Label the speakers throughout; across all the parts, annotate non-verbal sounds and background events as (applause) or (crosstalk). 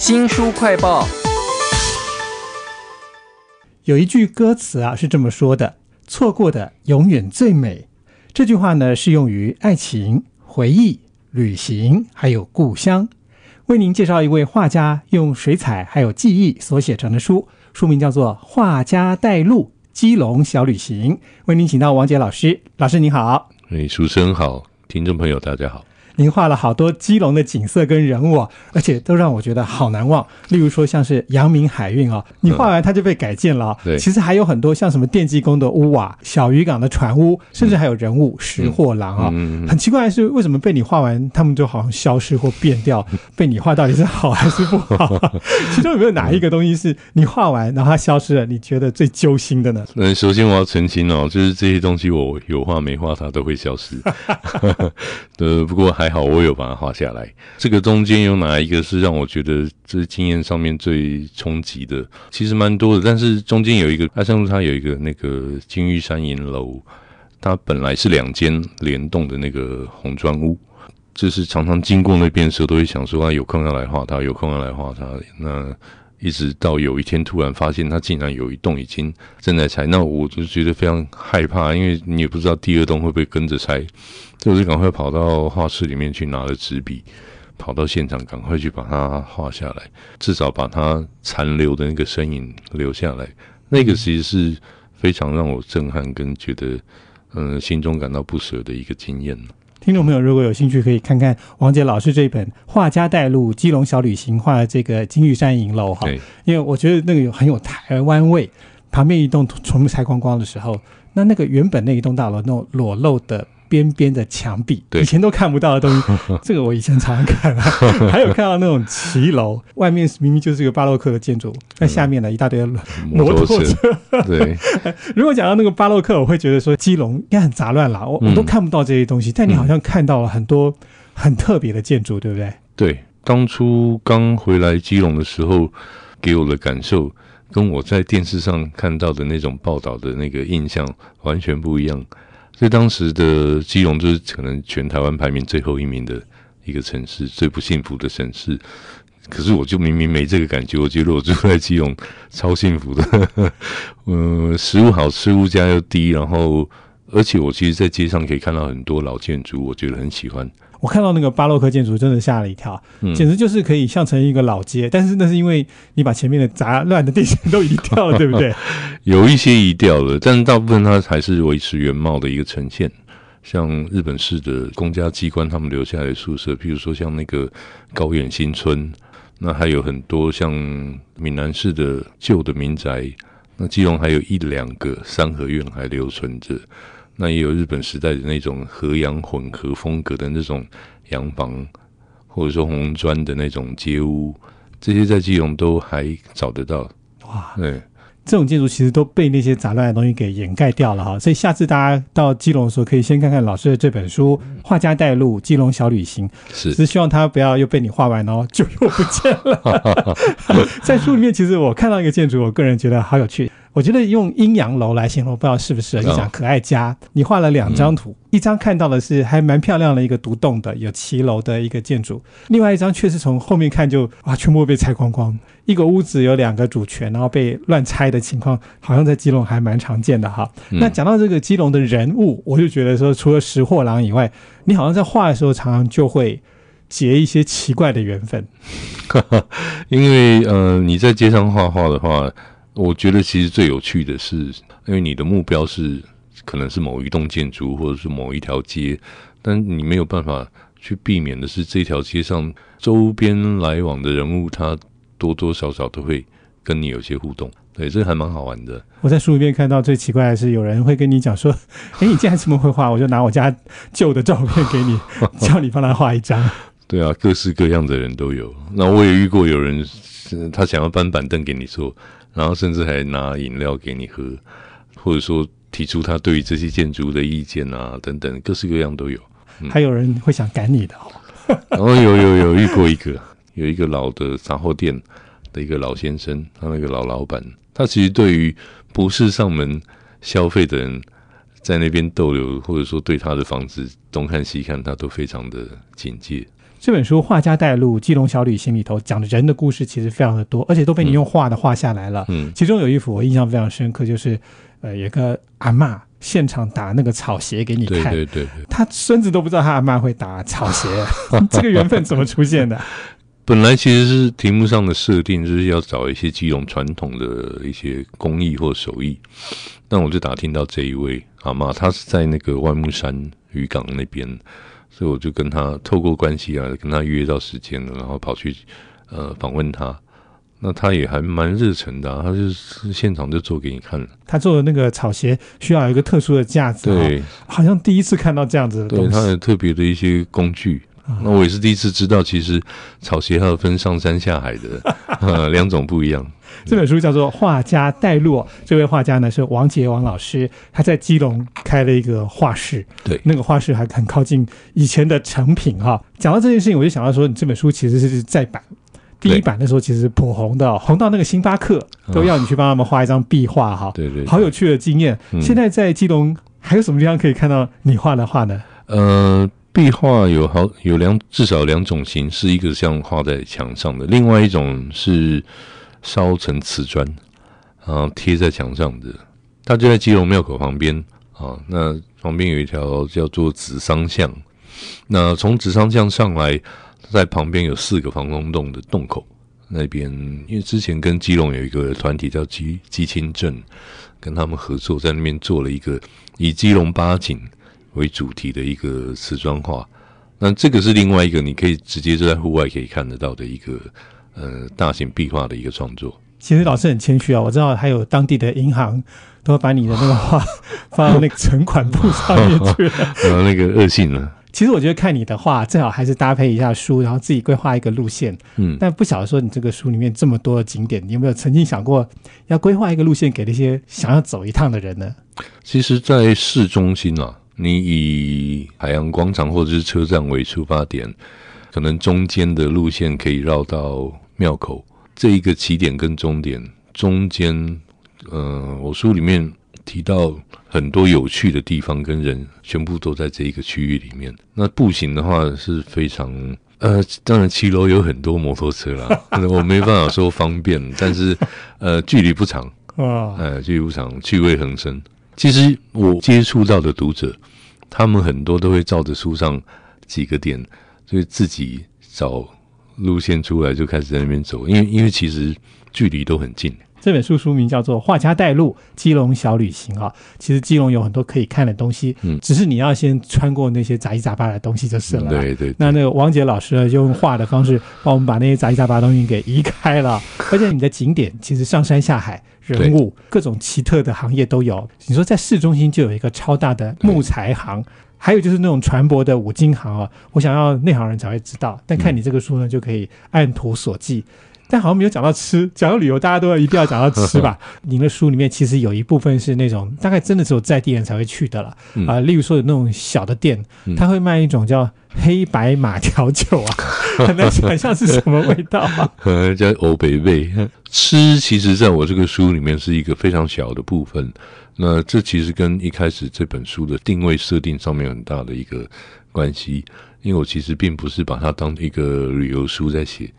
Speaker 1: 新书快报，有一句歌词啊是这么说的：“错过的永远最美。”这句话呢适用于爱情、回忆、旅行，还有故乡。为您介绍一位画家用水彩还有记忆所写成的书，书名叫做《画家带路：基隆小旅行》。为您请到王杰老师，老师您好，
Speaker 2: 哎，书生好，听众朋友大家好。
Speaker 1: 您画了好多基隆的景色跟人物，而且都让我觉得好难忘。例如说像是阳明海运啊，你画完它就被改建了。对，其实还有很多像什么电机工的屋瓦、小渔港的船屋，甚至还有人物石货郎啊。很奇怪的是，为什么被你画完，他们就好像消失或变掉？(laughs) 被你画到底是好还是不好？其中有没有哪一个东西是你画完然后它消失了？你觉得最揪心的呢？(laughs)
Speaker 2: 嗯，首先我要澄清哦，就是这些东西我有画没画它都会消失。呃，(laughs) 不过还。好，我有把它画下来。这个中间有哪一个是让我觉得这经验上面最冲击的？其实蛮多的，但是中间有一个阿香路，它有一个那个金玉山银楼，它本来是两间联动的那个红砖屋，就是常常经过那边的时候都会想说，啊，有空要来画它，有空要来画它。那一直到有一天突然发现，它竟然有一栋已经正在拆，那我就觉得非常害怕，因为你也不知道第二栋会不会跟着拆，就是赶快跑到画室里面去拿了纸笔，跑到现场赶快去把它画下来，至少把它残留的那个身影留下来。那个其实是非常让我震撼跟觉得，嗯，心中感到不舍的一个经验。
Speaker 1: 听众朋友，如果有兴趣，可以看看王杰老师这本《画家带路：基隆小旅行》，画了这个金玉山银楼哈。因为我觉得那个有很有台湾味。旁边一栋全部拆光光的时候，那那个原本那一栋大楼那种裸露的。边边的墙壁，以前都看不到的东西，(laughs) 这个我以前常常看。(laughs) 还有看到那种骑楼，外面明明就是个巴洛克的建筑，那下面呢一大堆摩托车。对，(laughs) 如果讲到那个巴洛克，我会觉得说基隆应该很杂乱啦，我我都看不到这些东西。但你好像看到了很多很特别的建筑，对不对？
Speaker 2: 对，当初刚回来基隆的时候，给我的感受跟我在电视上看到的那种报道的那个印象完全不一样。所以当时的基隆就是可能全台湾排名最后一名的一个城市，最不幸福的城市。可是我就明明没这个感觉，我觉得我住在基隆超幸福的，嗯，(laughs) 食物好吃，物价又低，然后。而且我其实，在街上可以看到很多老建筑，我觉得很喜欢。
Speaker 1: 我看到那个巴洛克建筑，真的吓了一跳，简直就是可以像成一个老街。但是那是因为你把前面的杂乱的地线都移掉了，对不对？
Speaker 2: (laughs) 有一些移掉了，但大部分它还是维持原貌的一个呈现。像日本式的公家机关，他们留下来的宿舍，譬如说像那个高远新村，那还有很多像闽南式的旧的民宅。那基隆还有一两个三合院还留存着。那也有日本时代的那种河洋混合风格的那种洋房，或者说红砖的那种街屋，这些在基隆都还找得到。哇，对，
Speaker 1: 这种建筑其实都被那些杂乱的东西给掩盖掉了哈。所以下次大家到基隆的时候，可以先看看老师的这本书《画家带路基隆小旅行》，是，只希望他不要又被你画完哦，就
Speaker 2: 又不见了。(laughs)
Speaker 1: 在书里面，其实我看到一个建筑，我个人觉得好有趣。我觉得用阴阳楼来形容，不知道是不是？你讲可爱家，你画了两张图，一张看到的是还蛮漂亮的一个独栋的有骑楼的一个建筑，另外一张却是从后面看就啊，全部被拆光光，一个屋子有两个主权，然后被乱拆的情况，好像在基隆还蛮常见的哈。那讲到这个基隆的人物，我就觉得说，除了识货郎以外，你好像在画的时候常常就会结一些奇怪的缘分。
Speaker 2: (laughs) 因为呃，你在街上画画的话。我觉得其实最有趣的是，因为你的目标是可能是某一栋建筑或者是某一条街，但你没有办法去避免的是，这条街上周边来往的人物，他多多少少都会跟你有些互动。对，这还蛮好玩的。
Speaker 1: 我在书里面看到最奇怪的是，有人会跟你讲说：“哎，你竟然这么会画！”我就拿我家旧的照片给你，(laughs) 叫你帮他画一张。
Speaker 2: 对啊，各式各样的人都有。那我也遇过有人，他想要搬板凳给你坐。然后甚至还拿饮料给你喝，或者说提出他对于这些建筑的意见啊，等等，各式各样都有。还
Speaker 1: 有人会想赶你的哦？
Speaker 2: (laughs) 哦，有有有遇过一个，有一个老的杂货店的一个老先生，他那个老老板，他其实对于不是上门消费的人在那边逗留，或者说对他的房子东看西看，他都非常的警戒。
Speaker 1: 这本书《画家带路：基隆小旅行》里头讲的人的故事其实非常的多，而且都被你用画的画下来了。嗯，其中有一幅我印象非常深刻，就是呃，有个阿妈现场打那个草鞋给你看。对对对，他孙子都不知道他阿妈会打草鞋，(laughs) 这个缘分怎么出现的？
Speaker 2: 本来其实是题目上的设定，就是要找一些基隆传统的一些工艺或手艺，但我就打听到这一位阿妈，她是在那个万木山渔港那边。所以我就跟他透过关系啊，跟他约到时间了，然后跑去呃访问他。那他也还蛮热诚的，他就是现场就做给你看了。他
Speaker 1: 做的那个草鞋需要一个特殊的架子，对，好像第一次看到这样子的东西。他有
Speaker 2: 特别的一些工具。那我也是第一次知道，其实草鞋还有分上山下海的，(laughs) 两种不一样。
Speaker 1: (laughs) 这本书叫做《画家带路》，这位画家呢是王杰王老师，他在基隆开了一个画室。对，那个画室还很靠近以前的成品哈。讲到这件事情，我就想到说，你这本书其实是再版，第一版的时候其实是普红的，红到那个星巴克都要你去帮他们画一张壁画哈。对对，好有趣的经验。现在在基隆还有什么地方可以看到你画的画呢？
Speaker 2: 呃。壁画有好有两，至少两种形式，一个像画在墙上的，另外一种是烧成瓷砖，然后贴在墙上的。它就在基隆庙口旁边啊，那旁边有一条叫做子桑巷。那从子桑巷上来，在旁边有四个防空洞的洞口那边，因为之前跟基隆有一个团体叫基基青镇，跟他们合作在那边做了一个以基隆八景。为主题的一个瓷砖画，那这个是另外一个你可以直接就在户外可以看得到的一个呃大型壁画的一个创作。
Speaker 1: 其实老师很谦虚啊，我知道还有当地的银行都把你的那个画 (laughs) 放到那个存款簿上面去了，(laughs)
Speaker 2: 啊，那个恶性呢？
Speaker 1: 其实我觉得看你的画，最好还是搭配一下书，然后自己规划一个路线。嗯，但不晓得说你这个书里面这么多的景点，你有没有曾经想过要规划一个路线给那些想要走一趟的人呢？
Speaker 2: 其实，在市中心啊。你以海洋广场或者是车站为出发点，可能中间的路线可以绕到庙口这一个起点跟终点。中间，嗯，我书里面提到很多有趣的地方跟人，全部都在这一个区域里面。那步行的话是非常，(laughs) 呃，当然七楼有很多摩托车啦，我没办法说方便，但是，呃，距离不长啊，呃，距离不长，趣味横生。其实我接触到的读者。他们很多都会照着书上几个点，就自己找路线出来就开始在那边走，因为因为其实距离都很近。
Speaker 1: 这本书书名叫做《画家带路：基隆小旅行》啊，其实基隆有很多可以看的东西，嗯，只是你要先穿过那些杂七杂八的东西就是了。对对。那那个王杰老师呢，就用画的方式帮我们把那些杂七杂八的东西给移开了，(laughs) 而且你的景点其实上山下海、人物、各种奇特的行业都有。你说在市中心就有一个超大的木材行，还有就是那种船舶的五金行啊，我想要内行人才会知道，但看你这个书呢，就可以按图索骥。但好像没有讲到吃，讲到旅游，大家都要一定要讲到吃吧。(laughs) 您的书里面其实有一部分是那种大概真的只有在地人才会去的了啊，例如说有那种小的店，他会卖一种叫黑白马条酒啊，(laughs) 很难想象是什么味道啊。
Speaker 2: 叫欧北味。(laughs) 吃其实在我这个书里面是一个非常小的部分。那这其实跟一开始这本书的定位设定上面很大的一个关系，因为我其实并不是把它当一个旅游书在写。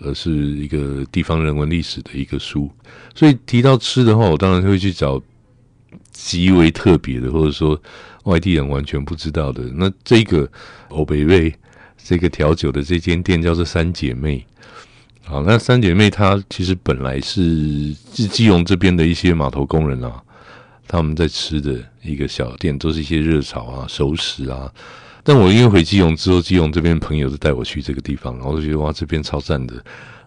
Speaker 2: 而是一个地方人文历史的一个书，所以提到吃的话，我当然会去找极为特别的，或者说外地人完全不知道的。那这个欧北瑞这个调酒的这间店叫做三姐妹。好，那三姐妹她其实本来是是基隆这边的一些码头工人啊，他们在吃的一个小店，都是一些热炒啊、熟食啊。但我因为回基隆之后，基隆这边朋友就带我去这个地方，然我就觉得哇，这边超赞的。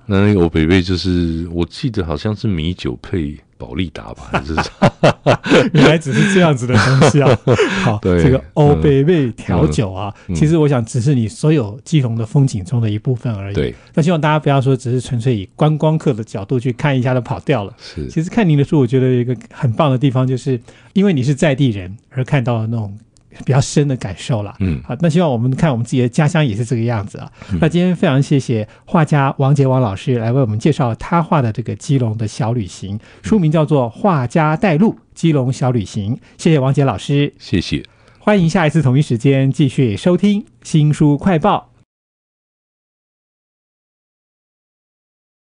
Speaker 2: 那那欧北贝就是，我记得好像是米酒配宝利达吧？还是啥？(laughs) 原来只是这样子的东西啊。好，(laughs) 这个欧北贝调酒啊，其
Speaker 1: 实我想只是你所有基隆的风景中的一部分而已。对。那希望大家不要说只是纯粹以观光客的角度去看一下就跑掉了。是。其实看您的书，我觉得一个很棒的地方就是，因为你是在地人而看到的那种。比较深的感受了，嗯，好，那希望我们看我们自己的家乡也是这个样子啊。那今天非常谢谢画家王杰王老师来为我们介绍他画的这个基隆的小旅行，书名叫做《画家带路：基隆小旅行》。谢谢王杰老师，谢谢，欢迎下一次同一时间继续收听新书快报。